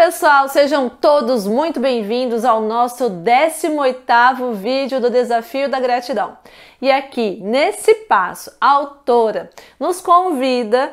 pessoal, sejam todos muito bem-vindos ao nosso 18º vídeo do Desafio da Gratidão. E aqui, nesse passo, a autora nos convida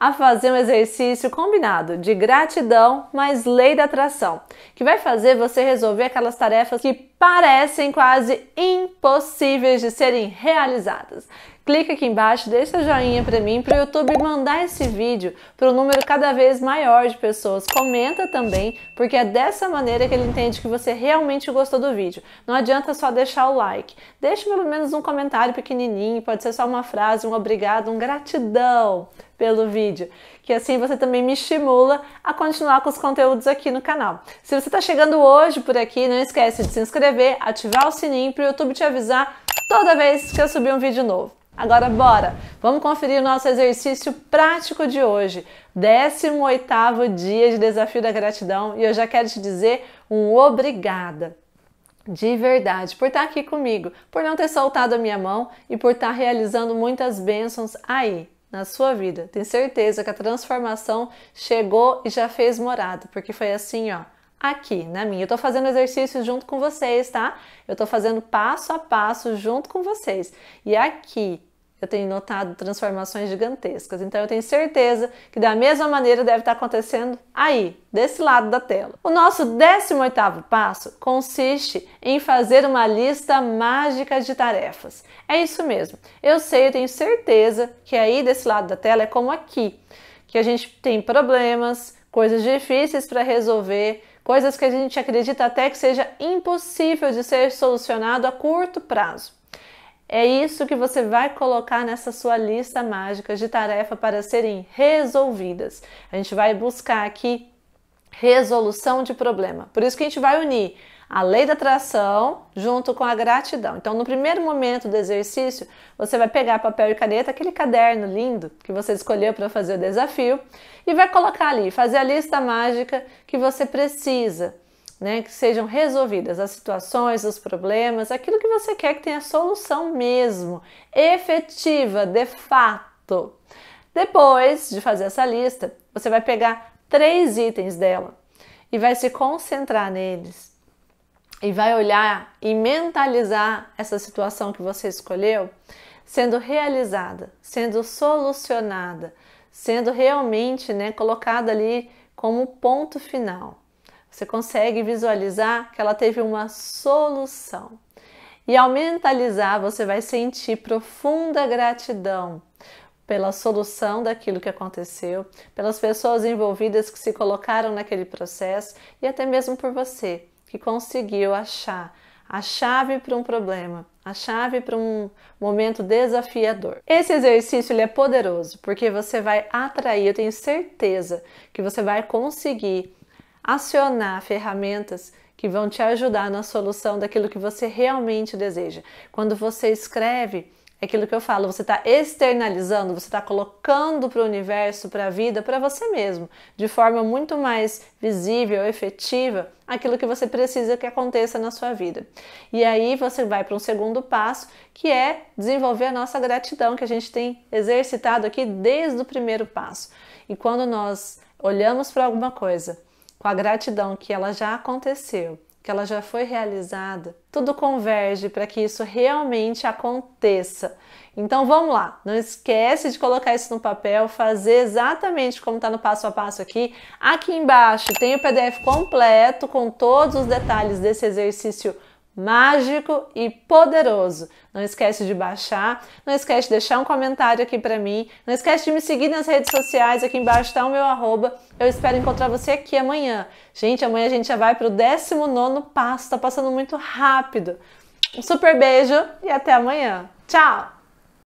a fazer um exercício combinado de gratidão mais lei da atração, que vai fazer você resolver aquelas tarefas que parecem quase impossíveis de serem realizadas. Clica aqui embaixo, deixa joinha para mim, para o YouTube mandar esse vídeo para um número cada vez maior de pessoas. Comenta também, porque é dessa maneira que ele entende que você realmente gostou do vídeo. Não adianta só deixar o like. Deixa pelo menos um comentário pequenininho, pode ser só uma frase, um obrigado, um gratidão pelo vídeo, que assim você também me estimula a continuar com os conteúdos aqui no canal. Se você está chegando hoje por aqui, não esquece de se inscrever inscrever, ativar o sininho para o YouTube te avisar toda vez que eu subir um vídeo novo. Agora bora, vamos conferir o nosso exercício prático de hoje, 18 dia de desafio da gratidão e eu já quero te dizer um obrigada de verdade, por estar tá aqui comigo, por não ter soltado a minha mão e por estar tá realizando muitas bênçãos aí na sua vida. Tenho certeza que a transformação chegou e já fez morada, porque foi assim, ó aqui na minha. Eu tô fazendo exercícios junto com vocês, tá? Eu tô fazendo passo a passo junto com vocês. E aqui eu tenho notado transformações gigantescas. Então eu tenho certeza que da mesma maneira deve estar acontecendo aí, desse lado da tela. O nosso 18 oitavo passo consiste em fazer uma lista mágica de tarefas. É isso mesmo. Eu sei, eu tenho certeza que aí desse lado da tela é como aqui, que a gente tem problemas, coisas difíceis para resolver, coisas que a gente acredita até que seja impossível de ser solucionado a curto prazo. É isso que você vai colocar nessa sua lista mágica de tarefa para serem resolvidas. A gente vai buscar aqui resolução de problema. Por isso que a gente vai unir a lei da atração junto com a gratidão. Então, no primeiro momento do exercício, você vai pegar papel e caneta, aquele caderno lindo que você escolheu para fazer o desafio, e vai colocar ali, fazer a lista mágica que você precisa. Né, que sejam resolvidas as situações, os problemas, aquilo que você quer que tenha solução mesmo, efetiva, de fato. Depois de fazer essa lista, você vai pegar três itens dela e vai se concentrar neles e vai olhar e mentalizar essa situação que você escolheu sendo realizada, sendo solucionada, sendo realmente né, colocada ali como ponto final. Você consegue visualizar que ela teve uma solução. E ao mentalizar, você vai sentir profunda gratidão pela solução daquilo que aconteceu, pelas pessoas envolvidas que se colocaram naquele processo e até mesmo por você que conseguiu achar a chave para um problema, a chave para um momento desafiador. Esse exercício ele é poderoso porque você vai atrair, eu tenho certeza que você vai conseguir acionar ferramentas que vão te ajudar na solução daquilo que você realmente deseja. Quando você escreve é Aquilo que eu falo, você está externalizando, você está colocando para o universo, para a vida, para você mesmo, de forma muito mais visível, efetiva, aquilo que você precisa que aconteça na sua vida. E aí você vai para um segundo passo, que é desenvolver a nossa gratidão, que a gente tem exercitado aqui desde o primeiro passo. E quando nós olhamos para alguma coisa com a gratidão que ela já aconteceu que ela já foi realizada, tudo converge para que isso realmente aconteça. Então vamos lá, não esquece de colocar isso no papel, fazer exatamente como está no passo a passo aqui. Aqui embaixo tem o PDF completo com todos os detalhes desse exercício mágico e poderoso. Não esquece de baixar, não esquece de deixar um comentário aqui para mim, não esquece de me seguir nas redes sociais, aqui embaixo está o meu arroba. Eu espero encontrar você aqui amanhã. Gente, amanhã a gente já vai para o 19 passo, tá passando muito rápido. Um super beijo e até amanhã. Tchau!